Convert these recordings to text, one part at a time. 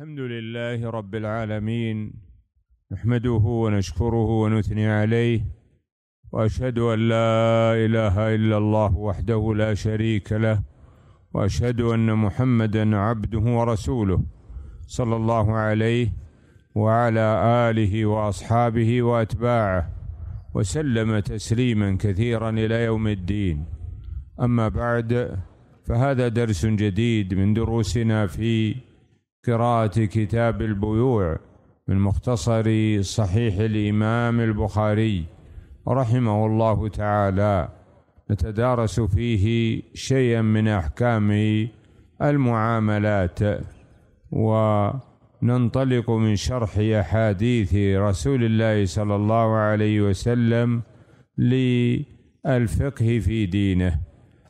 الحمد لله رب العالمين نحمده ونشكره ونثني عليه واشهد ان لا اله الا الله وحده لا شريك له واشهد ان محمدا عبده ورسوله صلى الله عليه وعلى اله واصحابه واتباعه وسلم تسليما كثيرا الى يوم الدين اما بعد فهذا درس جديد من دروسنا في قراءة كتاب البيوع من مختصر صحيح الإمام البخاري رحمه الله تعالى نتدارس فيه شيئا من أحكام المعاملات وننطلق من شرح أحاديث رسول الله صلى الله عليه وسلم للفقه في دينه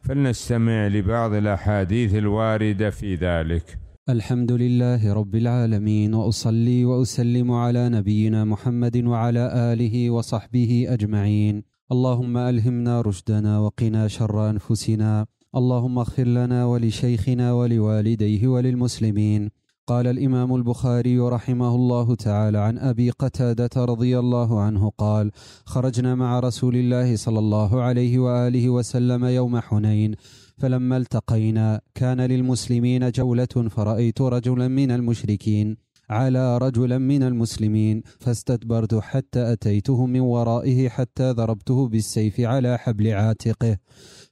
فلنستمع لبعض الأحاديث الواردة في ذلك الحمد لله رب العالمين واصلي واسلم على نبينا محمد وعلى اله وصحبه اجمعين اللهم الهمنا رشدنا وقنا شر انفسنا اللهم اغفر لنا ولشيخنا ولوالديه وللمسلمين قال الامام البخاري رحمه الله تعالى عن ابي قتاده رضي الله عنه قال خرجنا مع رسول الله صلى الله عليه واله وسلم يوم حنين فلما التقينا كان للمسلمين جولة فرأيت رجلا من المشركين على رجلا من المسلمين فاستدبرت حتى أتيته من ورائه حتى ضربته بالسيف على حبل عاتقه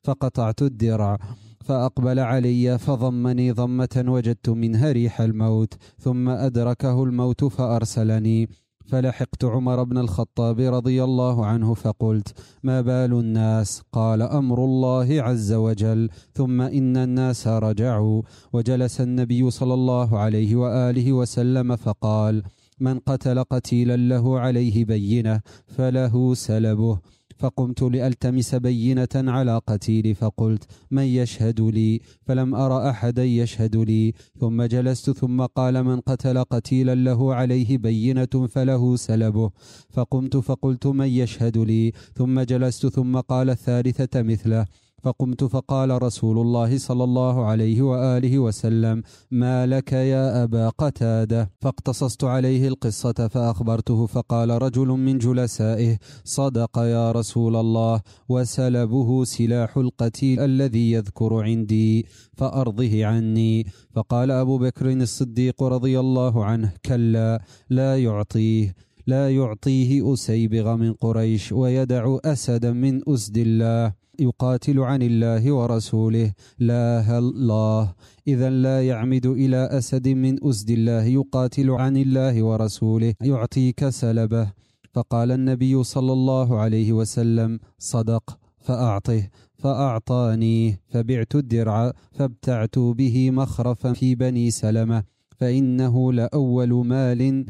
فقطعت الدرع فأقبل علي فضمني ضمة وجدت منها ريح الموت ثم أدركه الموت فأرسلني فلحقت عمر بن الخطاب رضي الله عنه فقلت ما بال الناس قال امر الله عز وجل ثم ان الناس رجعوا وجلس النبي صلى الله عليه واله وسلم فقال من قتل قتيلا له عليه بينه فله سلبه فقمت لالتمس بينه على قتيلي فقلت من يشهد لي فلم ار احدا يشهد لي ثم جلست ثم قال من قتل قتيلا له عليه بينه فله سلبه فقمت فقلت من يشهد لي ثم جلست ثم قال الثالثه مثله فقمت فقال رسول الله صلى الله عليه واله وسلم ما لك يا ابا قتاده فاقتصصت عليه القصه فاخبرته فقال رجل من جلسائه صدق يا رسول الله وسلبه سلاح القتيل الذي يذكر عندي فارضه عني فقال ابو بكر الصديق رضي الله عنه كلا لا يعطيه لا يعطيه أسيبغ من قريش ويدع أسدا من أسد الله يقاتل عن الله ورسوله لا الله إذا لا يعمد إلى أسد من أسد الله يقاتل عن الله ورسوله يعطيك سلبه فقال النبي صلى الله عليه وسلم صدق فأعطه فأعطاني فبعت الدرع فابتعت به مخرفا في بني سلمة فإنه لأول مال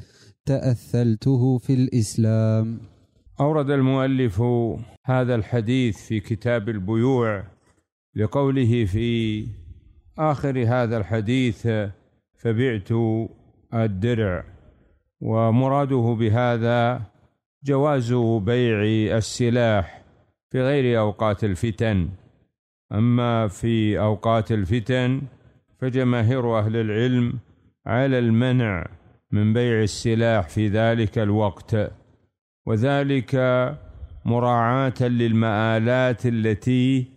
تأثلته في الإسلام أورد المؤلف هذا الحديث في كتاب البيوع لقوله في آخر هذا الحديث فبعت الدرع ومراده بهذا جواز بيع السلاح في غير أوقات الفتن أما في أوقات الفتن فجماهير أهل العلم على المنع من بيع السلاح في ذلك الوقت وذلك مراعاة للمآلات التي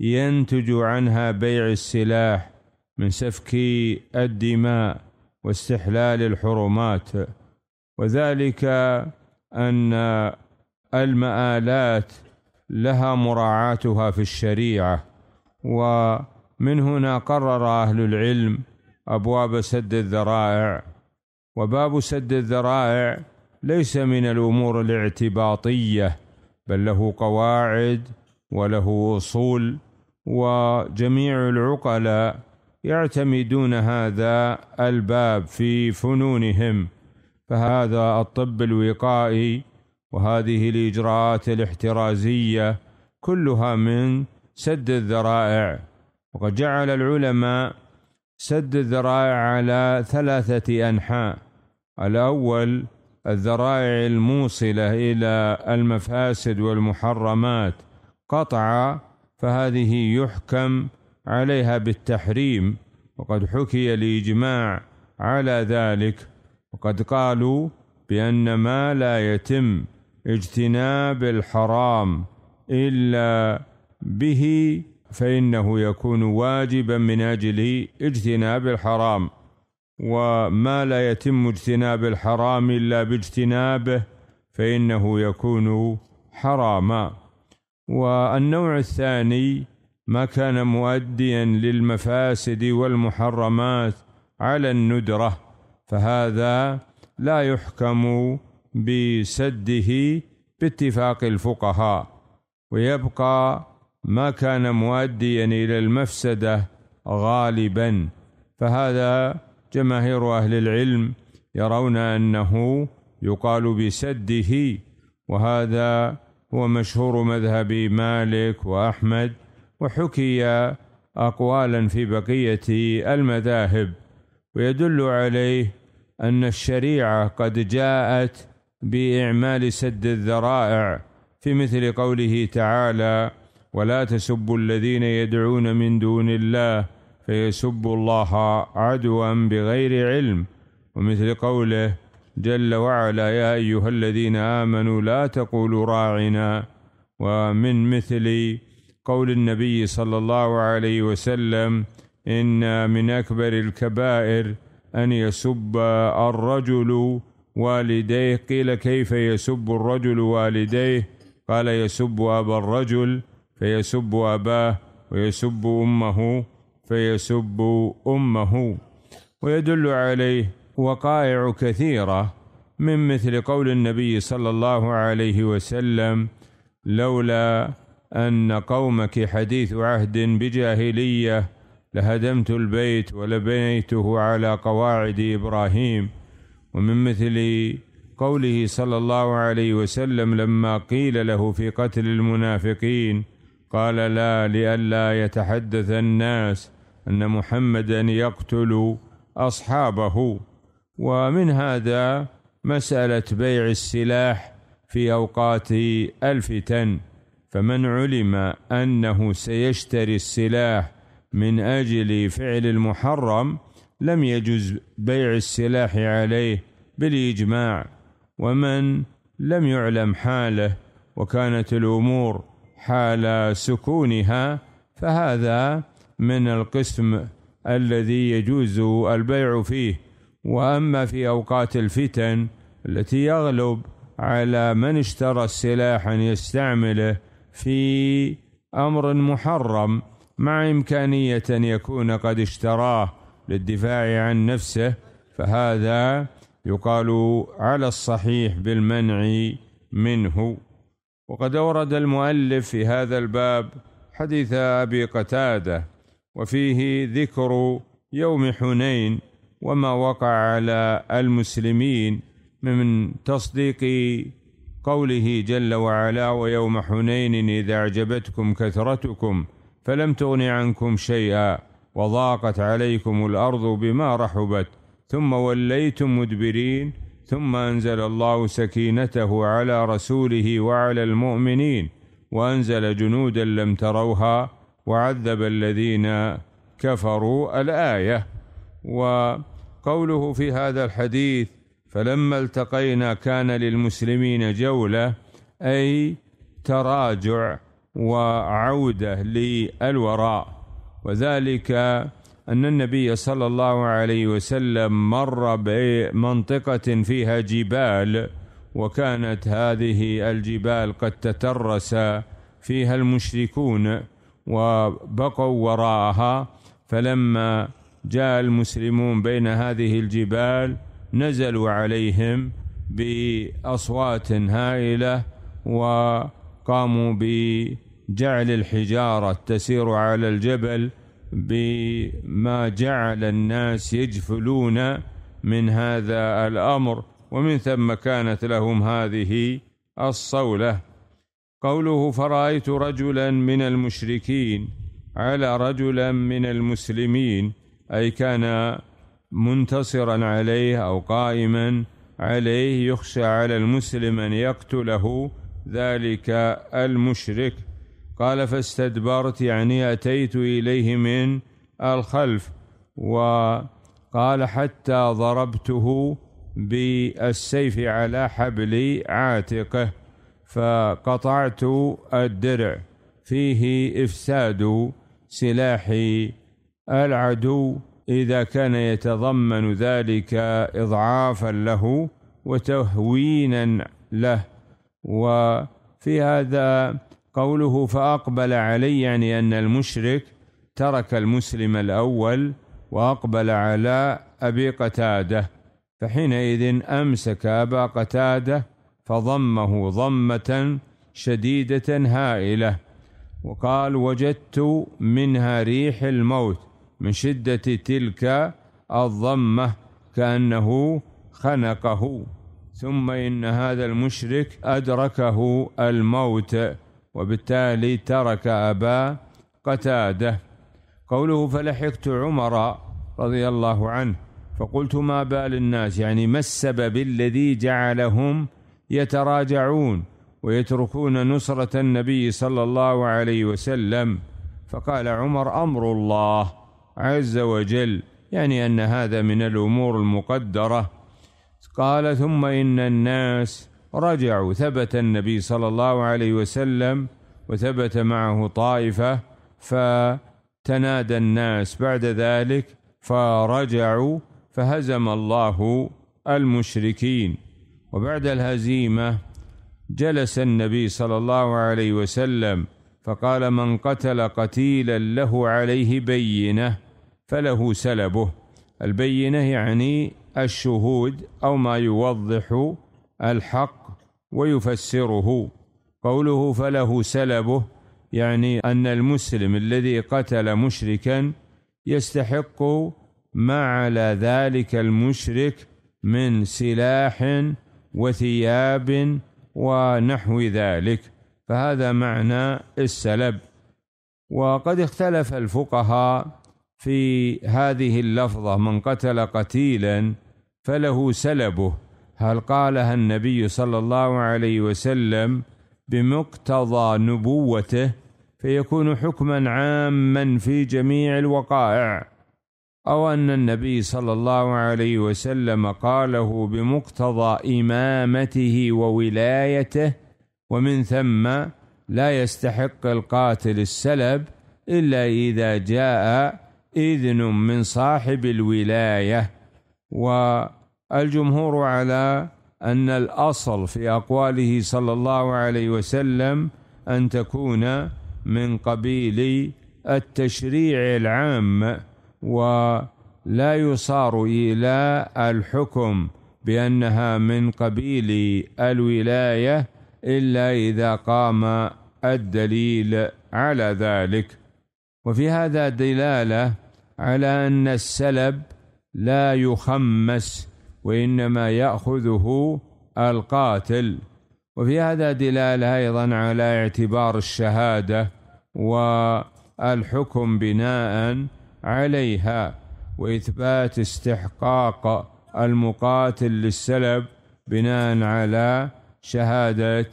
ينتج عنها بيع السلاح من سفك الدماء واستحلال الحرمات وذلك أن المآلات لها مراعاتها في الشريعة ومن هنا قرر أهل العلم أبواب سد الذرائع وباب سد الذرائع ليس من الامور الاعتباطيه بل له قواعد وله اصول وجميع العقلاء يعتمدون هذا الباب في فنونهم فهذا الطب الوقائي وهذه الاجراءات الاحترازيه كلها من سد الذرائع وقد جعل العلماء سد الذرائع على ثلاثه انحاء الاول الذرائع الموصله الى المفاسد والمحرمات قطعا فهذه يحكم عليها بالتحريم وقد حكي الاجماع على ذلك وقد قالوا بان ما لا يتم اجتناب الحرام الا به فانه يكون واجبا من اجل اجتناب الحرام وما لا يتم اجتناب الحرام الا باجتنابه فانه يكون حراما والنوع الثاني ما كان مؤديا للمفاسد والمحرمات على الندره فهذا لا يحكم بسده باتفاق الفقهاء ويبقى ما كان مؤديا الى المفسده غالبا فهذا جماهير أهل العلم يرون أنه يقال بسده وهذا هو مشهور مذهب مالك وأحمد وحكي أقوالا في بقية المذاهب ويدل عليه أن الشريعة قد جاءت بإعمال سد الذرائع في مثل قوله تعالى ولا تسبوا الذين يدعون من دون الله فيسب الله عدوا بغير علم ومثل قوله جل وعلا يا أيها الذين آمنوا لا تقولوا راعنا ومن مثل قول النبي صلى الله عليه وسلم إن من أكبر الكبائر أن يسب الرجل والديه قيل كيف يسب الرجل والديه قال يسب أبا الرجل فيسب أباه ويسب أمه فيسب امه ويدل عليه وقائع كثيره من مثل قول النبي صلى الله عليه وسلم لولا ان قومك حديث عهد بجاهليه لهدمت البيت ولبنيته على قواعد ابراهيم ومن مثل قوله صلى الله عليه وسلم لما قيل له في قتل المنافقين قال لا لئلا يتحدث الناس ان محمدا يقتل اصحابه ومن هذا مساله بيع السلاح في اوقات الفتن فمن علم انه سيشتري السلاح من اجل فعل المحرم لم يجز بيع السلاح عليه بالاجماع ومن لم يعلم حاله وكانت الامور حال سكونها فهذا من القسم الذي يجوز البيع فيه واما في اوقات الفتن التي يغلب على من اشترى السلاح ان يستعمله في امر محرم مع امكانيه ان يكون قد اشتراه للدفاع عن نفسه فهذا يقال على الصحيح بالمنع منه وقد اورد المؤلف في هذا الباب حديث ابي قتاده وفيه ذكر يوم حنين وما وقع على المسلمين من تصديق قوله جل وعلا ويوم حنين اذا اعجبتكم كثرتكم فلم تغن عنكم شيئا وضاقت عليكم الارض بما رحبت ثم وليتم مدبرين ثم انزل الله سكينته على رسوله وعلى المؤمنين وانزل جنودا لم تروها وعذب الذين كفروا الآية وقوله في هذا الحديث فلما التقينا كان للمسلمين جولة أي تراجع وعودة للوراء وذلك أن النبي صلى الله عليه وسلم مر بمنطقة فيها جبال وكانت هذه الجبال قد تترس فيها المشركون وبقوا وراءها فلما جاء المسلمون بين هذه الجبال نزلوا عليهم باصوات هائله وقاموا بجعل الحجاره تسير على الجبل بما جعل الناس يجفلون من هذا الامر ومن ثم كانت لهم هذه الصوله قوله فرأيت رجلا من المشركين على رجلا من المسلمين أي كان منتصرا عليه أو قائما عليه يخشى على المسلم أن يقتله ذلك المشرك قال فاستدبرت يعني أتيت إليه من الخلف وقال حتى ضربته بالسيف على حبل عاتقه فقطعت الدرع فيه إفساد سلاح العدو إذا كان يتضمن ذلك إضعافا له وتهوينا له وفي هذا قوله فأقبل علي يعني أن المشرك ترك المسلم الأول وأقبل على أبي قتادة فحينئذ أمسك أبا قتادة فضمه ضمة شديدة هائلة وقال وجدت منها ريح الموت من شدة تلك الضمة كأنه خنقه ثم إن هذا المشرك أدركه الموت وبالتالي ترك أبا قتاده قوله فلحقت عمر رضي الله عنه فقلت ما بال الناس يعني ما السبب الذي جعلهم يتراجعون ويتركون نصرة النبي صلى الله عليه وسلم فقال عمر أمر الله عز وجل يعني أن هذا من الأمور المقدرة قال ثم إن الناس رجعوا ثبت النبي صلى الله عليه وسلم وثبت معه طائفة فتنادى الناس بعد ذلك فرجعوا فهزم الله المشركين وبعد الهزيمه جلس النبي صلى الله عليه وسلم فقال من قتل قتيلا له عليه بينه فله سلبه البينه يعني الشهود او ما يوضح الحق ويفسره قوله فله سلبه يعني ان المسلم الذي قتل مشركا يستحق ما على ذلك المشرك من سلاح وثياب ونحو ذلك فهذا معنى السلب وقد اختلف الفقهاء في هذه اللفظه من قتل قتيلا فله سلبه هل قالها النبي صلى الله عليه وسلم بمقتضى نبوته فيكون حكما عاما في جميع الوقائع أو أن النبي صلى الله عليه وسلم قاله بمقتضى إمامته وولايته ومن ثم لا يستحق القاتل السلب إلا إذا جاء إذن من صاحب الولاية والجمهور على أن الأصل في أقواله صلى الله عليه وسلم أن تكون من قبيل التشريع العام ولا يصار إلى الحكم بأنها من قبيل الولاية إلا إذا قام الدليل على ذلك وفي هذا دلالة على أن السلب لا يخمس وإنما يأخذه القاتل وفي هذا دلالة أيضا على اعتبار الشهادة والحكم بناء عليها واثبات استحقاق المقاتل للسلب بناء على شهاده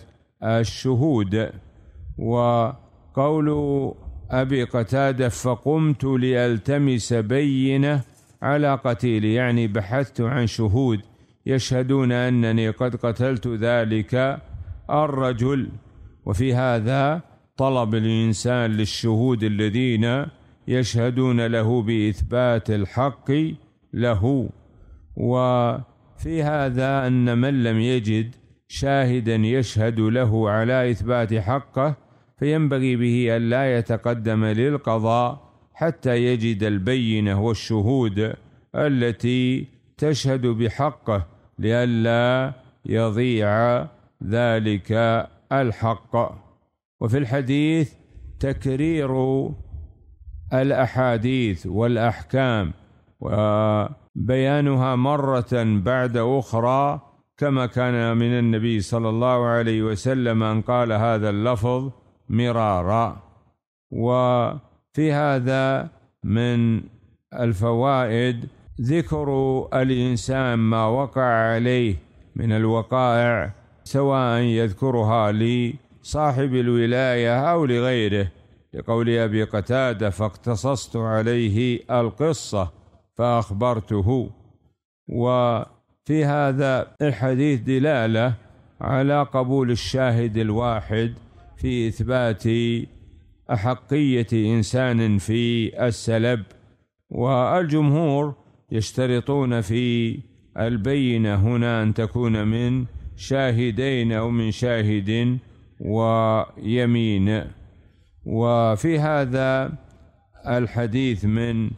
الشهود وقول ابي قتاده فقمت لالتمس بينه على قتيلي يعني بحثت عن شهود يشهدون انني قد قتلت ذلك الرجل وفي هذا طلب الانسان للشهود الذين يشهدون له باثبات الحق له وفي هذا ان من لم يجد شاهدا يشهد له على اثبات حقه فينبغي به ان لا يتقدم للقضاء حتى يجد البينه والشهود التي تشهد بحقه لئلا يضيع ذلك الحق وفي الحديث تكرير الاحاديث والاحكام وبيانها مره بعد اخرى كما كان من النبي صلى الله عليه وسلم ان قال هذا اللفظ مرارا وفي هذا من الفوائد ذكر الانسان ما وقع عليه من الوقائع سواء يذكرها لصاحب الولايه او لغيره لقول ابي قتاده فاقتصصت عليه القصه فاخبرته وفي هذا الحديث دلاله على قبول الشاهد الواحد في اثبات احقيه انسان في السلب والجمهور يشترطون في البينه هنا ان تكون من شاهدين او من شاهد ويمين وفي هذا الحديث من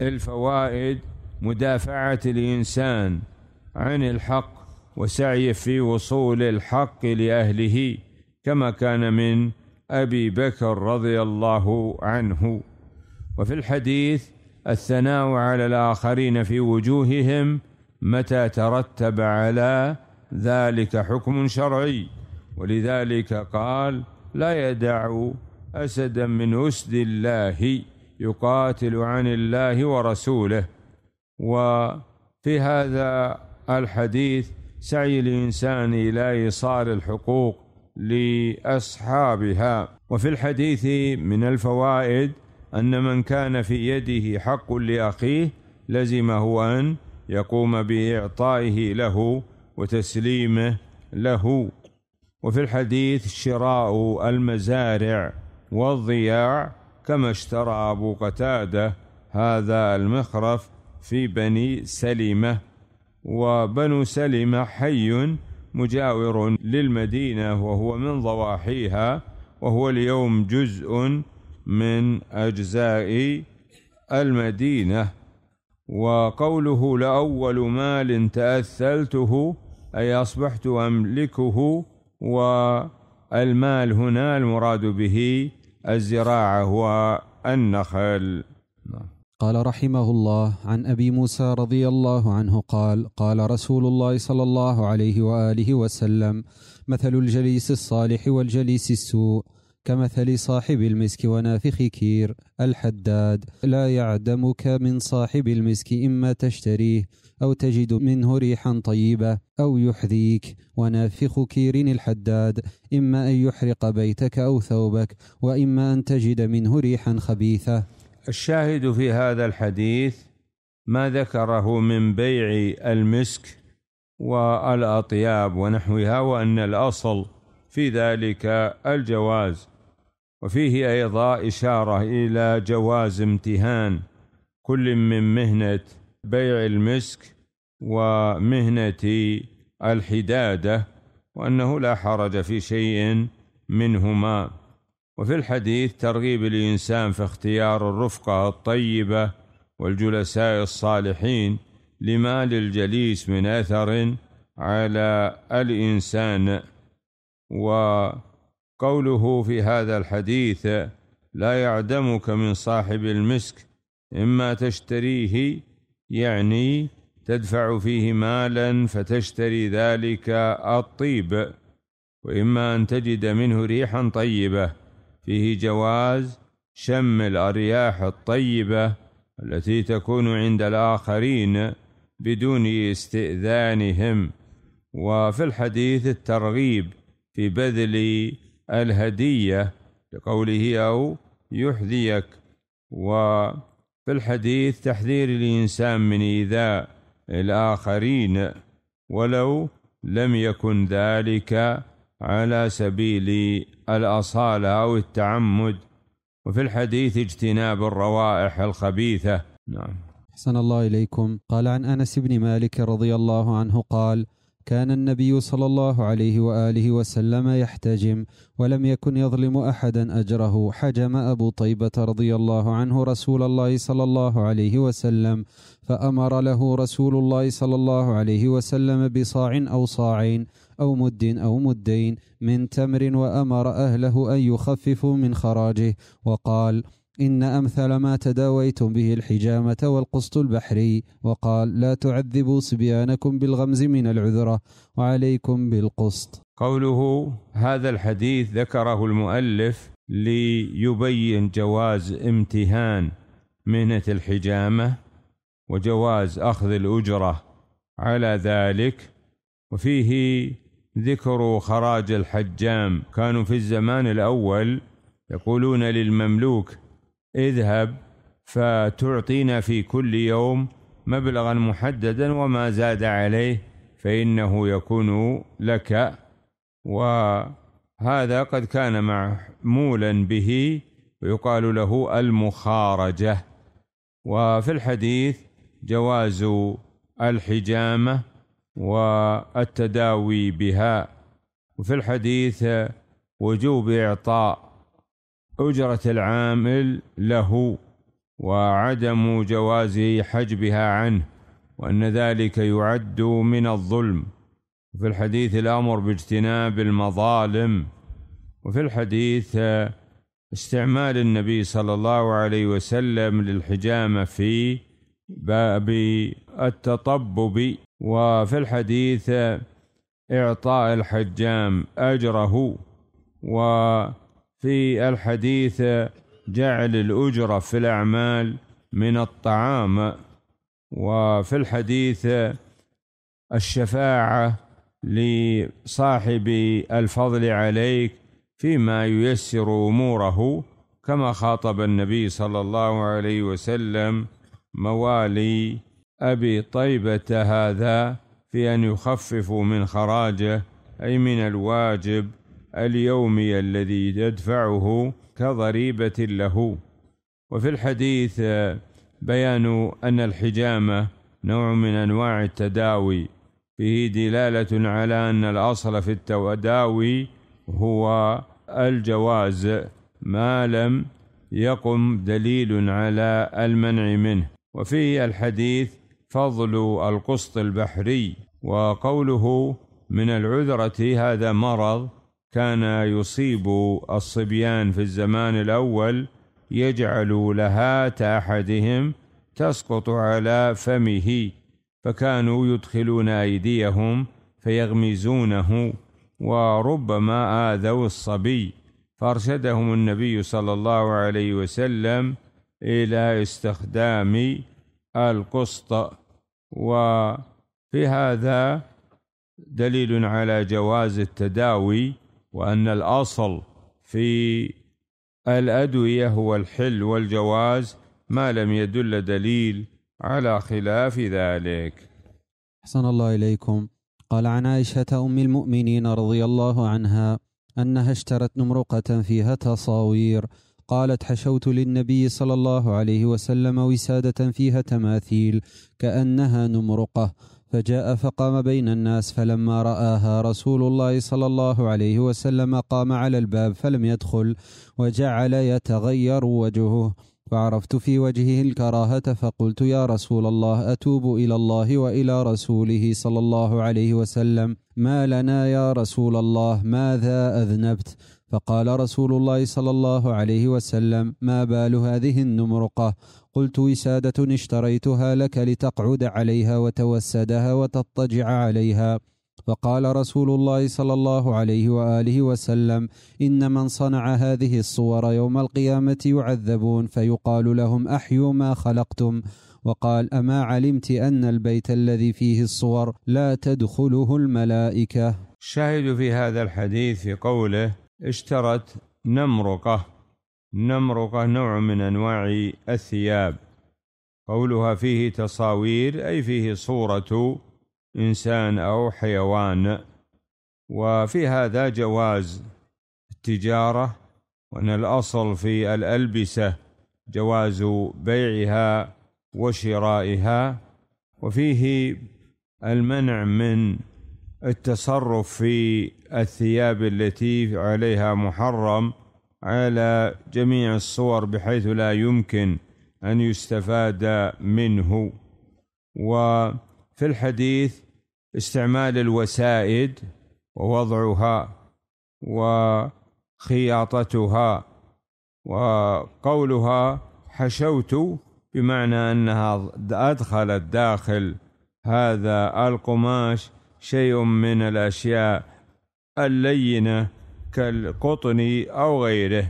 الفوائد مدافعة الإنسان عن الحق وسعيه في وصول الحق لأهله كما كان من أبي بكر رضي الله عنه وفي الحديث الثناء على الآخرين في وجوههم متى ترتب على ذلك حكم شرعي ولذلك قال لا يدع أسدا من أسد الله يقاتل عن الله ورسوله وفي هذا الحديث سعي الإنسان إلى إيصال الحقوق لأصحابها وفي الحديث من الفوائد أن من كان في يده حق لأخيه لزمه أن يقوم بإعطائه له وتسليمه له وفي الحديث شراء المزارع والضياع كما اشترى أبو قتادة هذا المخرف في بني سلمة وبنو سلمة حي مجاور للمدينة وهو من ضواحيها وهو اليوم جزء من أجزاء المدينة وقوله لأول مال تأثلته أي أصبحت أملكه والمال هنا المراد به الزراعة والنخل نعم. قال رحمه الله عن أبي موسى رضي الله عنه قال قال رسول الله صلى الله عليه وآله وسلم مثل الجليس الصالح والجليس السوء كمثل صاحب المسك ونافخ كير الحداد لا يعدمك من صاحب المسك إما تشتريه أو تجد منه ريحا طيبة أو يحذيك ونافخ كير الحداد إما أن يحرق بيتك أو ثوبك وإما أن تجد منه ريحا خبيثة الشاهد في هذا الحديث ما ذكره من بيع المسك والأطياب ونحوها وأن الأصل في ذلك الجواز وفيه ايضا اشاره الى جواز امتهان كل من مهنه بيع المسك ومهنه الحداده وانه لا حرج في شيء منهما وفي الحديث ترغيب الانسان في اختيار الرفقه الطيبه والجلساء الصالحين لما للجليس من اثر على الانسان و قوله في هذا الحديث لا يعدمك من صاحب المسك إما تشتريه يعني تدفع فيه مالا فتشتري ذلك الطيب وإما أن تجد منه ريحا طيبة فيه جواز شم الأرياح الطيبة التي تكون عند الآخرين بدون استئذانهم وفي الحديث الترغيب في بذل الهدية لقوله أو يحذيك وفي الحديث تحذير الإنسان من إيذاء الآخرين ولو لم يكن ذلك على سبيل الأصالة أو التعمد وفي الحديث اجتناب الروائح الخبيثة نعم أحسن الله إليكم قال عن أنس بن مالك رضي الله عنه قال كان النبي صلى الله عليه واله وسلم يحتجم ولم يكن يظلم احدا اجره حجم ابو طيبه رضي الله عنه رسول الله صلى الله عليه وسلم فامر له رسول الله صلى الله عليه وسلم بصاع او صاعين او مد او مدين من تمر وامر اهله ان يخففوا من خراجه وقال إن أمثل ما تداويتم به الحجامة والقسط البحري وقال لا تعذبوا صبيانكم بالغمز من العذرة وعليكم بالقسط قوله هذا الحديث ذكره المؤلف ليبين جواز امتهان مهنة الحجامة وجواز أخذ الأجرة على ذلك وفيه ذكر خراج الحجام كانوا في الزمان الأول يقولون للمملوك اذهب فتعطينا في كل يوم مبلغا محددا وما زاد عليه فإنه يكون لك وهذا قد كان معمولا به ويقال له المخارجة وفي الحديث جواز الحجامة والتداوي بها وفي الحديث وجوب إعطاء أجرة العامل له وعدم جواز حجبها عنه وأن ذلك يعد من الظلم وفي الحديث الأمر باجتناب المظالم وفي الحديث استعمال النبي صلى الله عليه وسلم للحجامة في باب التطبب وفي الحديث إعطاء الحجام أجره و في الحديث جعل الأجرة في الأعمال من الطعام وفي الحديث الشفاعة لصاحب الفضل عليك فيما ييسر أموره كما خاطب النبي صلى الله عليه وسلم موالي أبي طيبة هذا في أن يخففوا من خراجه أي من الواجب اليومي الذي يدفعه كضريبة له وفي الحديث بيان أن الحجامة نوع من أنواع التداوي فيه دلالة على أن الأصل في التداوي هو الجواز ما لم يقم دليل على المنع منه وفي الحديث فضل القسط البحري وقوله من العذرة هذا مرض كان يصيب الصبيان في الزمان الاول يجعل لهات احدهم تسقط على فمه فكانوا يدخلون ايديهم فيغمزونه وربما اذوا الصبي فارشدهم النبي صلى الله عليه وسلم الى استخدام القسط وفي هذا دليل على جواز التداوي وان الاصل في الادويه هو الحل والجواز ما لم يدل دليل على خلاف ذلك احسن الله اليكم قال عن عائشه ام المؤمنين رضي الله عنها انها اشترت نمرقه فيها تصاوير قالت حشوت للنبي صلى الله عليه وسلم وساده فيها تماثيل كانها نمرقه فجاء فقام بين الناس فلما راها رسول الله صلى الله عليه وسلم قام على الباب فلم يدخل وجعل يتغير وجهه فعرفت في وجهه الكراهه فقلت يا رسول الله اتوب الى الله والى رسوله صلى الله عليه وسلم ما لنا يا رسول الله ماذا اذنبت فقال رسول الله صلى الله عليه وسلم ما بال هذه النمرقه قلت وسادة اشتريتها لك لتقعد عليها وتوسدها وتضطجع عليها فقال رسول الله صلى الله عليه واله وسلم ان من صنع هذه الصور يوم القيامه يعذبون فيقال لهم احيوا ما خلقتم وقال اما علمت ان البيت الذي فيه الصور لا تدخله الملائكه شاهد في هذا الحديث في قوله اشترت نمرقه نمرقة نوع من أنواع الثياب قولها فيه تصاوير أي فيه صورة إنسان أو حيوان وفي هذا جواز التجارة وأن الأصل في الألبسة جواز بيعها وشرائها وفيه المنع من التصرف في الثياب التي عليها محرم على جميع الصور بحيث لا يمكن ان يستفاد منه وفي الحديث استعمال الوسائد ووضعها وخياطتها وقولها حشوت بمعنى انها ادخلت داخل هذا القماش شيء من الاشياء اللينه كالقطن أو غيره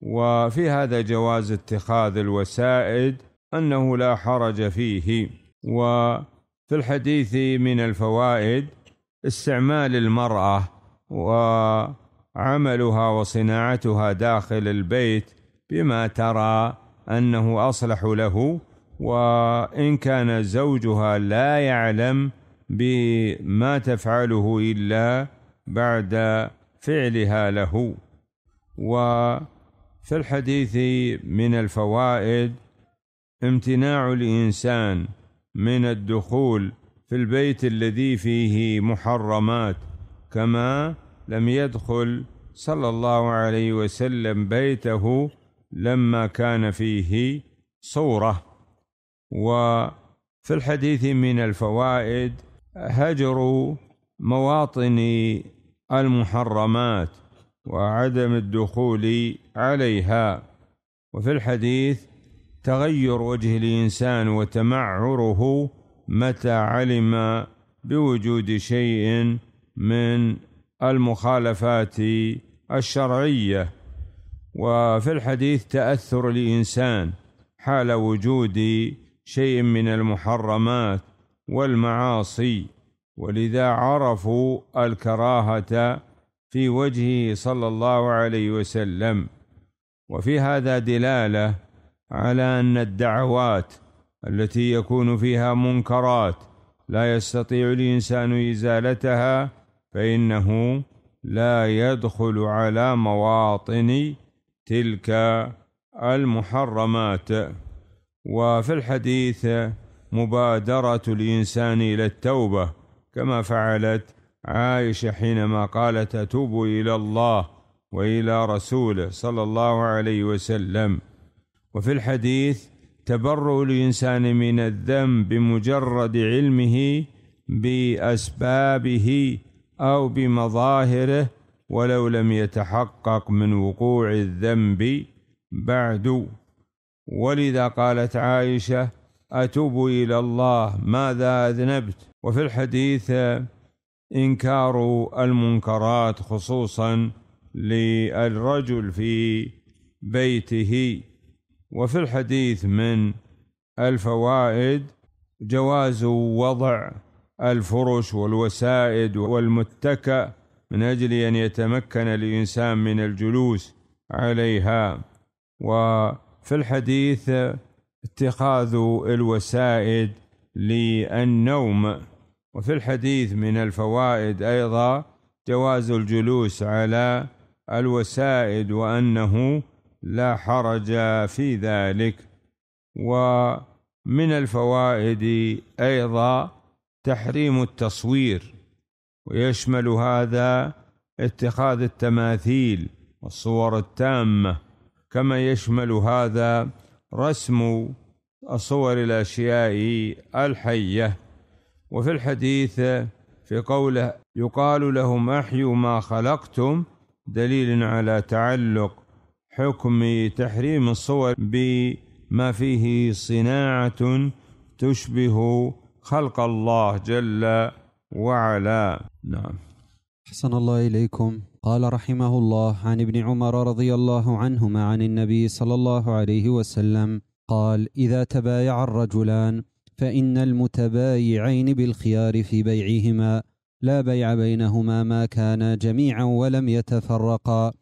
وفي هذا جواز اتخاذ الوسائد أنه لا حرج فيه وفي الحديث من الفوائد استعمال المرأة وعملها وصناعتها داخل البيت بما ترى أنه أصلح له وإن كان زوجها لا يعلم بما تفعله إلا بعد فعلها له وفي الحديث من الفوائد امتناع الانسان من الدخول في البيت الذي فيه محرمات كما لم يدخل صلى الله عليه وسلم بيته لما كان فيه صوره وفي الحديث من الفوائد هجر مواطن المحرمات وعدم الدخول عليها وفي الحديث تغير وجه الانسان وتمعره متى علم بوجود شيء من المخالفات الشرعيه وفي الحديث تاثر الانسان حال وجود شيء من المحرمات والمعاصي ولذا عرفوا الكراهه في وجهه صلى الله عليه وسلم وفي هذا دلاله على ان الدعوات التي يكون فيها منكرات لا يستطيع الانسان ازالتها فانه لا يدخل على مواطن تلك المحرمات وفي الحديث مبادره الانسان الى التوبه كما فعلت عائشه حينما قالت اتوب الى الله والى رسوله صلى الله عليه وسلم وفي الحديث تبرؤ الانسان من الذنب بمجرد علمه باسبابه او بمظاهره ولو لم يتحقق من وقوع الذنب بعد ولذا قالت عائشه اتوب الى الله ماذا اذنبت وفي الحديث انكار المنكرات خصوصا للرجل في بيته وفي الحديث من الفوائد جواز وضع الفرش والوسائد والمتكأ من اجل ان يتمكن الانسان من الجلوس عليها وفي الحديث اتخاذ الوسائد للنوم وفي الحديث من الفوائد أيضا جواز الجلوس على الوسائد وأنه لا حرج في ذلك ومن الفوائد أيضا تحريم التصوير ويشمل هذا اتخاذ التماثيل والصور التامه كما يشمل هذا رسم صور الأشياء الحية وفي الحديث في قوله يقال لهم أحيوا ما خلقتم دليل على تعلق حكم تحريم الصور بما فيه صناعة تشبه خلق الله جل وعلا نعم حسن الله إليكم قال رحمه الله عن ابن عمر رضي الله عنهما عن النبي صلى الله عليه وسلم قال إذا تبايع الرجلان فإن المتبايعين بالخيار في بيعهما لا بيع بينهما ما كانا جميعا ولم يتفرقا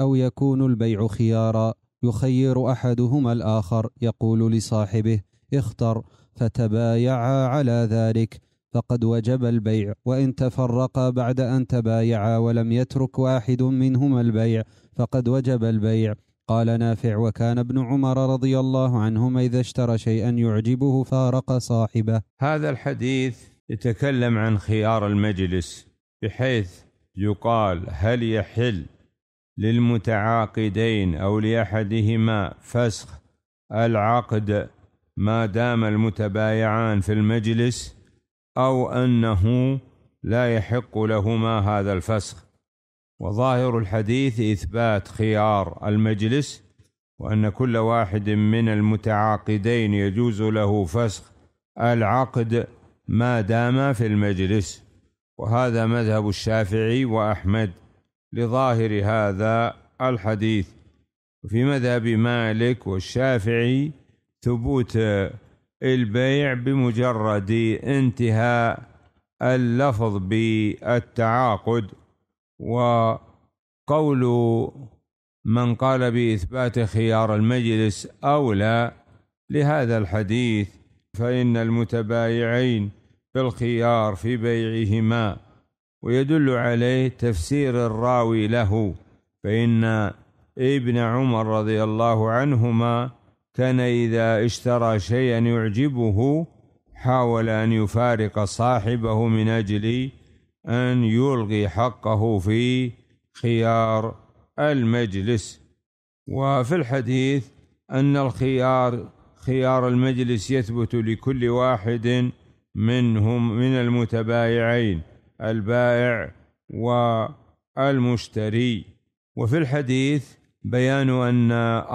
أو يكون البيع خيارا يخير أحدهما الآخر يقول لصاحبه اختر فتبايعا على ذلك فقد وجب البيع وإن تفرقا بعد أن تبايعا ولم يترك واحد منهما البيع فقد وجب البيع قال نافع وكان ابن عمر رضي الله عنهما اذا اشترى شيئا يعجبه فارق صاحبه هذا الحديث يتكلم عن خيار المجلس بحيث يقال هل يحل للمتعاقدين او لاحدهما فسخ العقد ما دام المتبايعان في المجلس او انه لا يحق لهما هذا الفسخ وظاهر الحديث اثبات خيار المجلس وان كل واحد من المتعاقدين يجوز له فسخ العقد ما دام في المجلس وهذا مذهب الشافعي واحمد لظاهر هذا الحديث وفي مذهب مالك والشافعي ثبوت البيع بمجرد انتهاء اللفظ بالتعاقد وقول من قال بإثبات خيار المجلس أولى لهذا الحديث فإن المتبايعين بالخيار في بيعهما ويدل عليه تفسير الراوي له فإن ابن عمر رضي الله عنهما كان إذا اشترى شيئا يعجبه حاول أن يفارق صاحبه من أجل أن يلغي حقه في خيار المجلس وفي الحديث أن الخيار خيار المجلس يثبت لكل واحد منهم من المتبايعين البائع والمشتري وفي الحديث بيان أن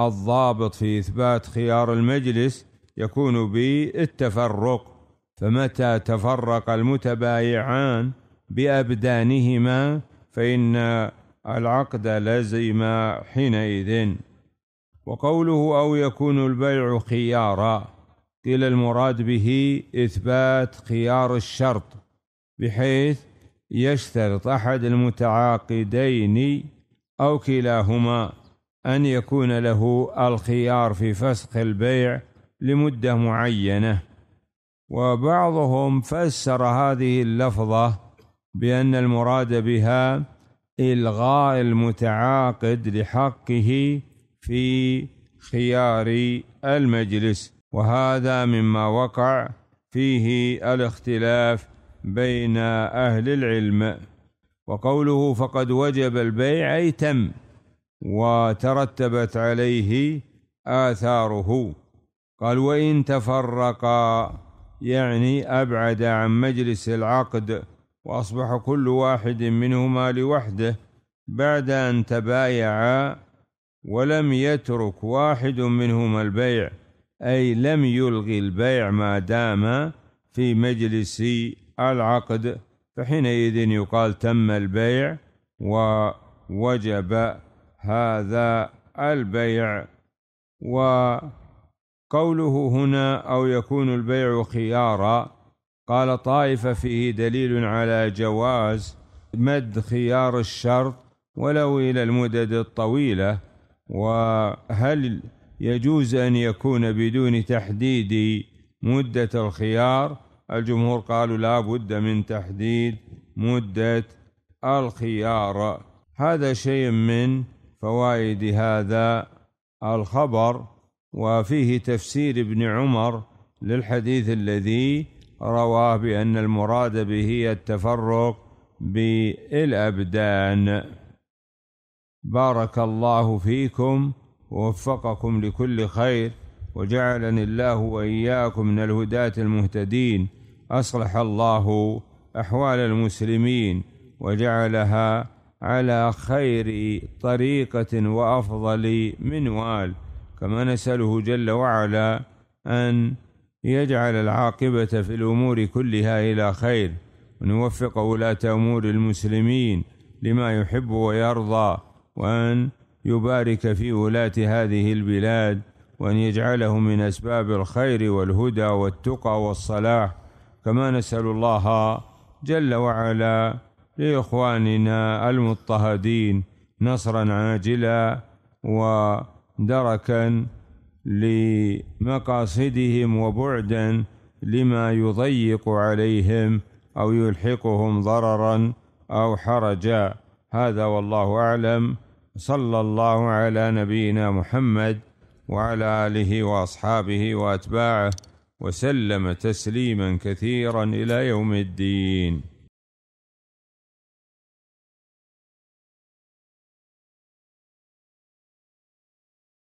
الضابط في إثبات خيار المجلس يكون بالتفرق فمتى تفرق المتبايعان بأبدانهما فإن العقد لزم حينئذ وقوله أو يكون البيع خيارا قيل المراد به إثبات خيار الشرط بحيث يشترط أحد المتعاقدين أو كلاهما أن يكون له الخيار في فسخ البيع لمدة معينة وبعضهم فسر هذه اللفظة بأن المراد بها إلغاء المتعاقد لحقه في خيار المجلس وهذا مما وقع فيه الاختلاف بين أهل العلم وقوله فقد وجب البيع أي تم وترتبت عليه آثاره قال وإن تفرقا يعني أبعد عن مجلس العقد واصبح كل واحد منهما لوحده بعد ان تبايعا ولم يترك واحد منهما البيع اي لم يلغي البيع ما دام في مجلس العقد فحينئذ يقال تم البيع ووجب هذا البيع وقوله هنا او يكون البيع خيارا قال طائفة فيه دليل على جواز مد خيار الشرط ولو إلى المدد الطويلة وهل يجوز أن يكون بدون تحديد مدة الخيار الجمهور قالوا لا بد من تحديد مدة الخيار هذا شيء من فوائد هذا الخبر وفيه تفسير ابن عمر للحديث الذي روى بأن المراد به التفرق بالأبدان بارك الله فيكم ووفقكم لكل خير وجعلني الله وإياكم من الهداة المهتدين أصلح الله أحوال المسلمين وجعلها على خير طريقة وأفضل منوال كما نسأله جل وعلا أن يجعل العاقبة في الأمور كلها إلى خير ونوفق ولاة أمور المسلمين لما يحب ويرضى وأن يبارك في ولاة هذه البلاد وأن يجعله من أسباب الخير والهدى والتقى والصلاح كما نسأل الله جل وعلا لإخواننا المضطهدين نصرا عاجلا ودركا لمقاصدهم وبعدا لما يضيق عليهم او يلحقهم ضررا او حرجا هذا والله اعلم صلى الله على نبينا محمد وعلى اله واصحابه واتباعه وسلم تسليما كثيرا الى يوم الدين